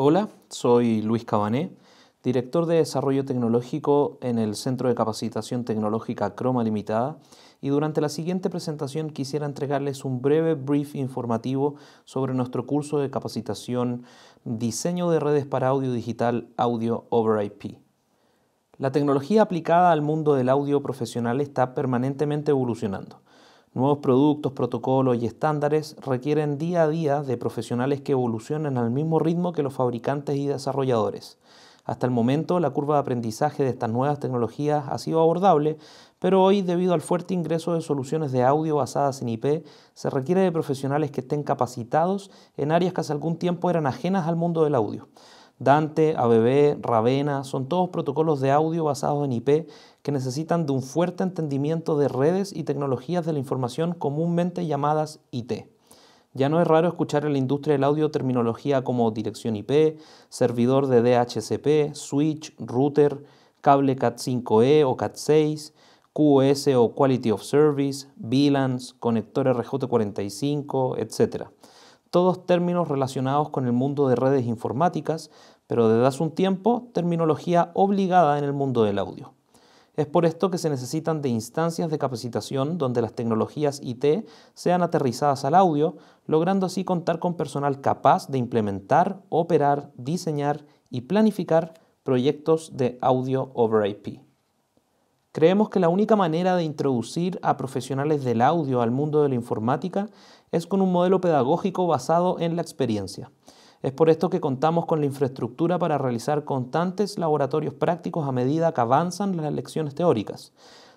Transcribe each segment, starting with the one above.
Hola, soy Luis Cabané, director de Desarrollo Tecnológico en el Centro de Capacitación Tecnológica Croma Limitada y durante la siguiente presentación quisiera entregarles un breve brief informativo sobre nuestro curso de capacitación Diseño de redes para audio digital Audio over IP. La tecnología aplicada al mundo del audio profesional está permanentemente evolucionando. Nuevos productos, protocolos y estándares requieren día a día de profesionales que evolucionen al mismo ritmo que los fabricantes y desarrolladores. Hasta el momento, la curva de aprendizaje de estas nuevas tecnologías ha sido abordable, pero hoy, debido al fuerte ingreso de soluciones de audio basadas en IP, se requiere de profesionales que estén capacitados en áreas que hace algún tiempo eran ajenas al mundo del audio. Dante, ABB, Ravena son todos protocolos de audio basados en IP que necesitan de un fuerte entendimiento de redes y tecnologías de la información comúnmente llamadas IT. Ya no es raro escuchar en la industria del audio terminología como dirección IP, servidor de DHCP, switch, router, cable CAT5E o CAT6, QoS o Quality of Service, VLANs, conector RJ45, etc. Todos términos relacionados con el mundo de redes informáticas, pero desde hace un tiempo terminología obligada en el mundo del audio. Es por esto que se necesitan de instancias de capacitación donde las tecnologías IT sean aterrizadas al audio, logrando así contar con personal capaz de implementar, operar, diseñar y planificar proyectos de audio over IP. Creemos que la única manera de introducir a profesionales del audio al mundo de la informática es con un modelo pedagógico basado en la experiencia. Es por esto que contamos con la infraestructura para realizar constantes laboratorios prácticos a medida que avanzan las lecciones teóricas.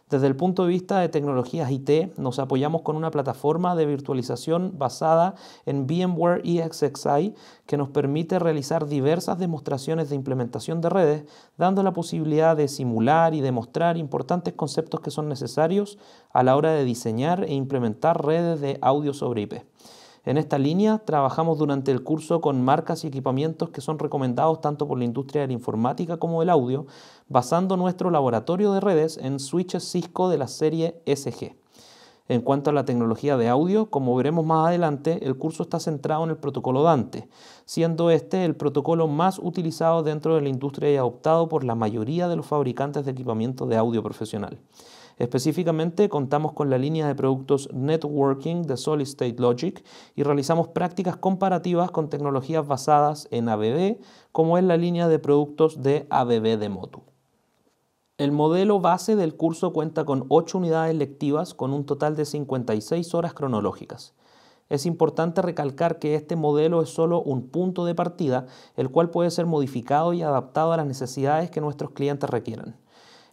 Desde el punto de vista de tecnologías IT, nos apoyamos con una plataforma de virtualización basada en VMware EXXi que nos permite realizar diversas demostraciones de implementación de redes, dando la posibilidad de simular y demostrar importantes conceptos que son necesarios a la hora de diseñar e implementar redes de audio sobre IP. En esta línea trabajamos durante el curso con marcas y equipamientos que son recomendados tanto por la industria de la informática como del audio, basando nuestro laboratorio de redes en switches Cisco de la serie SG. En cuanto a la tecnología de audio, como veremos más adelante, el curso está centrado en el protocolo Dante, siendo este el protocolo más utilizado dentro de la industria y adoptado por la mayoría de los fabricantes de equipamiento de audio profesional. Específicamente contamos con la línea de productos networking de Solid State Logic y realizamos prácticas comparativas con tecnologías basadas en ABB, como es la línea de productos de ABB de Motu. El modelo base del curso cuenta con 8 unidades lectivas con un total de 56 horas cronológicas. Es importante recalcar que este modelo es solo un punto de partida, el cual puede ser modificado y adaptado a las necesidades que nuestros clientes requieran.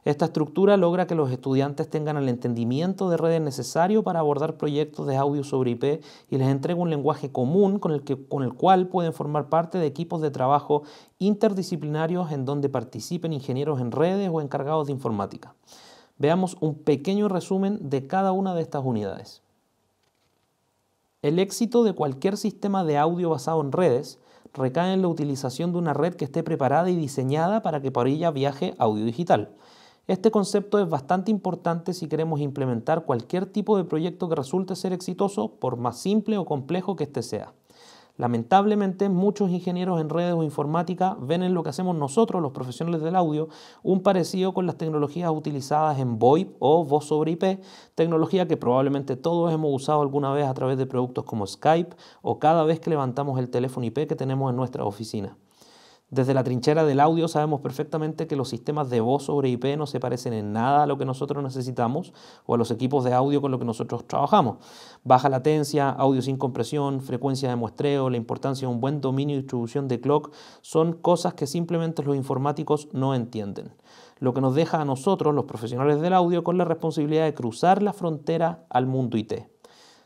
Esta estructura logra que los estudiantes tengan el entendimiento de redes necesario para abordar proyectos de audio sobre IP y les entrega un lenguaje común con el, con el cual pueden formar parte de equipos de trabajo interdisciplinarios en donde participen ingenieros en redes o encargados de informática. Veamos un pequeño resumen de cada una de estas unidades. El éxito de cualquier sistema de audio basado en redes recae en la utilización de una red que esté preparada y diseñada para que por ella viaje audio digital. Este concepto es bastante importante si queremos implementar cualquier tipo de proyecto que resulte ser exitoso, por más simple o complejo que este sea. Lamentablemente, muchos ingenieros en redes o informática ven en lo que hacemos nosotros, los profesionales del audio, un parecido con las tecnologías utilizadas en VoIP o voz sobre IP, tecnología que probablemente todos hemos usado alguna vez a través de productos como Skype o cada vez que levantamos el teléfono IP que tenemos en nuestra oficina. Desde la trinchera del audio sabemos perfectamente que los sistemas de voz sobre IP no se parecen en nada a lo que nosotros necesitamos o a los equipos de audio con los que nosotros trabajamos. Baja latencia, audio sin compresión, frecuencia de muestreo, la importancia de un buen dominio y distribución de clock son cosas que simplemente los informáticos no entienden. Lo que nos deja a nosotros, los profesionales del audio, con la responsabilidad de cruzar la frontera al mundo IT.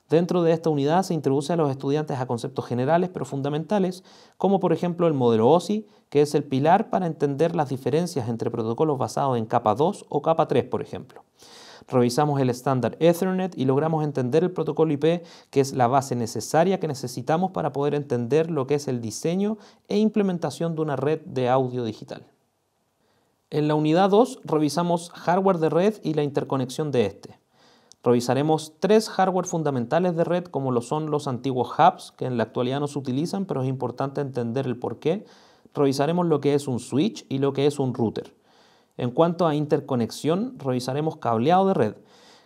Dentro de esta unidad se introduce a los estudiantes a conceptos generales pero fundamentales, como por ejemplo el modelo OSI, que es el pilar para entender las diferencias entre protocolos basados en capa 2 o capa 3, por ejemplo. Revisamos el estándar Ethernet y logramos entender el protocolo IP, que es la base necesaria que necesitamos para poder entender lo que es el diseño e implementación de una red de audio digital. En la unidad 2 revisamos hardware de red y la interconexión de este. Revisaremos tres hardware fundamentales de red como lo son los antiguos hubs, que en la actualidad no se utilizan, pero es importante entender el por qué. Revisaremos lo que es un switch y lo que es un router. En cuanto a interconexión, revisaremos cableado de red,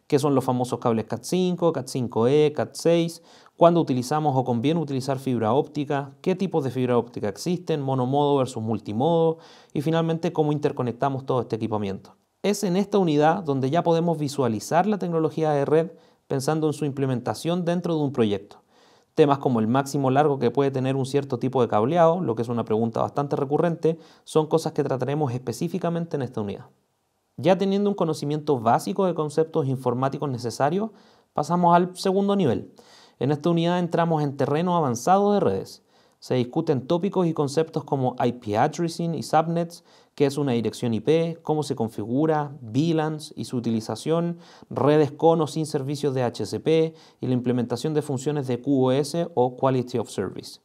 que son los famosos cables CAT5, CAT5E, CAT6, cuándo utilizamos o conviene utilizar fibra óptica, qué tipos de fibra óptica existen, monomodo versus multimodo y finalmente cómo interconectamos todo este equipamiento. Es en esta unidad donde ya podemos visualizar la tecnología de red pensando en su implementación dentro de un proyecto. Temas como el máximo largo que puede tener un cierto tipo de cableado, lo que es una pregunta bastante recurrente, son cosas que trataremos específicamente en esta unidad. Ya teniendo un conocimiento básico de conceptos informáticos necesarios, pasamos al segundo nivel. En esta unidad entramos en terreno avanzado de redes. Se discuten tópicos y conceptos como IP addressing y subnets, qué es una dirección IP, cómo se configura, VLANs y su utilización, redes con o sin servicios de HCP y la implementación de funciones de QoS o Quality of Service.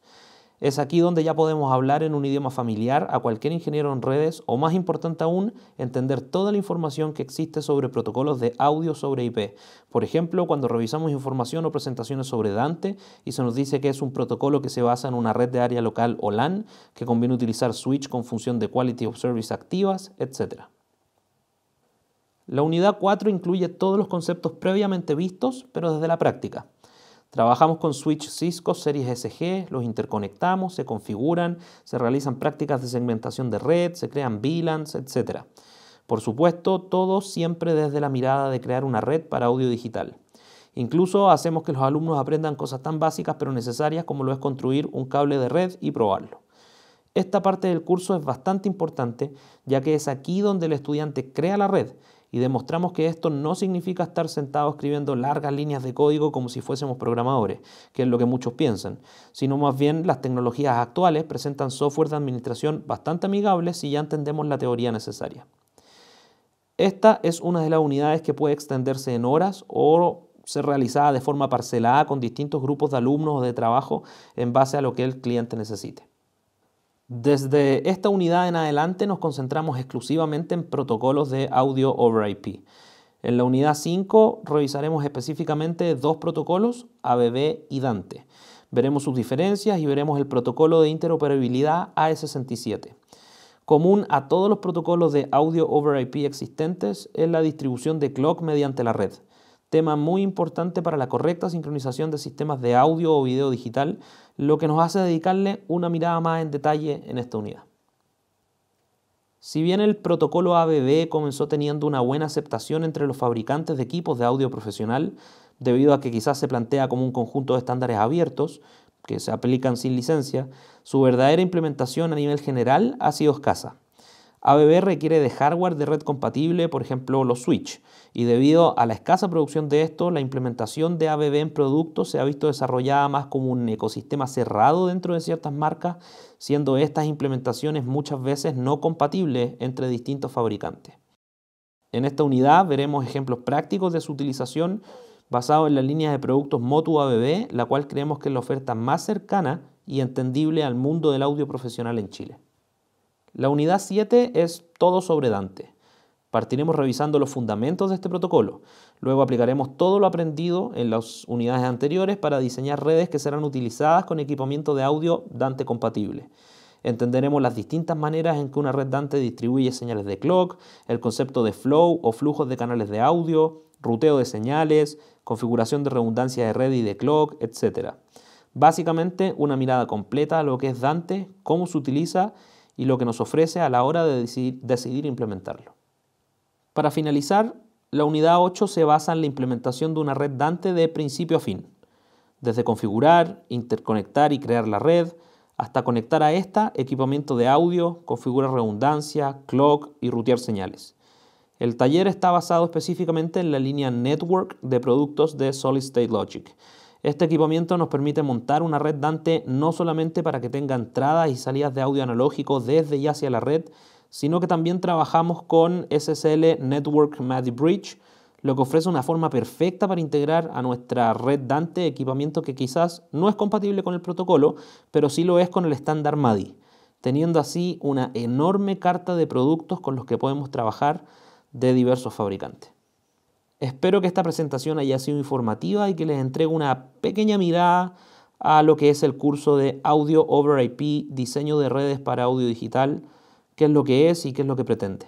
Es aquí donde ya podemos hablar en un idioma familiar a cualquier ingeniero en redes o más importante aún, entender toda la información que existe sobre protocolos de audio sobre IP. Por ejemplo, cuando revisamos información o presentaciones sobre Dante y se nos dice que es un protocolo que se basa en una red de área local o LAN, que conviene utilizar switch con función de Quality of Service activas, etc. La unidad 4 incluye todos los conceptos previamente vistos, pero desde la práctica. Trabajamos con switch Cisco Series SG, los interconectamos, se configuran, se realizan prácticas de segmentación de red, se crean VLANs, etc. Por supuesto, todo siempre desde la mirada de crear una red para audio digital. Incluso hacemos que los alumnos aprendan cosas tan básicas pero necesarias como lo es construir un cable de red y probarlo. Esta parte del curso es bastante importante ya que es aquí donde el estudiante crea la red y demostramos que esto no significa estar sentado escribiendo largas líneas de código como si fuésemos programadores, que es lo que muchos piensan, sino más bien las tecnologías actuales presentan software de administración bastante amigable si ya entendemos la teoría necesaria. Esta es una de las unidades que puede extenderse en horas o ser realizada de forma parcelada con distintos grupos de alumnos o de trabajo en base a lo que el cliente necesite. Desde esta unidad en adelante nos concentramos exclusivamente en protocolos de audio over IP. En la unidad 5 revisaremos específicamente dos protocolos, ABB y Dante. Veremos sus diferencias y veremos el protocolo de interoperabilidad AE67. Común a todos los protocolos de audio over IP existentes es la distribución de clock mediante la red tema muy importante para la correcta sincronización de sistemas de audio o video digital, lo que nos hace dedicarle una mirada más en detalle en esta unidad. Si bien el protocolo ABB comenzó teniendo una buena aceptación entre los fabricantes de equipos de audio profesional, debido a que quizás se plantea como un conjunto de estándares abiertos, que se aplican sin licencia, su verdadera implementación a nivel general ha sido escasa. ABB requiere de hardware de red compatible, por ejemplo los switch, y debido a la escasa producción de esto, la implementación de ABB en productos se ha visto desarrollada más como un ecosistema cerrado dentro de ciertas marcas, siendo estas implementaciones muchas veces no compatibles entre distintos fabricantes. En esta unidad veremos ejemplos prácticos de su utilización basado en la línea de productos Motu ABB, la cual creemos que es la oferta más cercana y entendible al mundo del audio profesional en Chile. La unidad 7 es todo sobre Dante. Partiremos revisando los fundamentos de este protocolo. Luego aplicaremos todo lo aprendido en las unidades anteriores para diseñar redes que serán utilizadas con equipamiento de audio Dante compatible. Entenderemos las distintas maneras en que una red Dante distribuye señales de clock, el concepto de flow o flujos de canales de audio, ruteo de señales, configuración de redundancia de red y de clock, etc. Básicamente una mirada completa a lo que es Dante, cómo se utiliza y lo que nos ofrece a la hora de decidir, implementarlo. Para finalizar, la unidad 8 se basa en la implementación de una red Dante de principio a fin, desde configurar, interconectar y crear la red, hasta conectar a esta equipamiento de audio, configurar redundancia, clock y rutear señales. El taller está basado específicamente en la línea Network de productos de Solid State Logic, este equipamiento nos permite montar una red Dante no solamente para que tenga entradas y salidas de audio analógico desde y hacia la red, sino que también trabajamos con SSL Network MADI Bridge, lo que ofrece una forma perfecta para integrar a nuestra red Dante equipamiento que quizás no es compatible con el protocolo, pero sí lo es con el estándar MADI, teniendo así una enorme carta de productos con los que podemos trabajar de diversos fabricantes. Espero que esta presentación haya sido informativa y que les entregue una pequeña mirada a lo que es el curso de Audio over IP, diseño de redes para audio digital, qué es lo que es y qué es lo que pretende.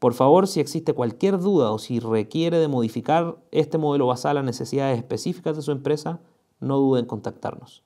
Por favor, si existe cualquier duda o si requiere de modificar este modelo basado en las necesidades específicas de su empresa, no duden en contactarnos.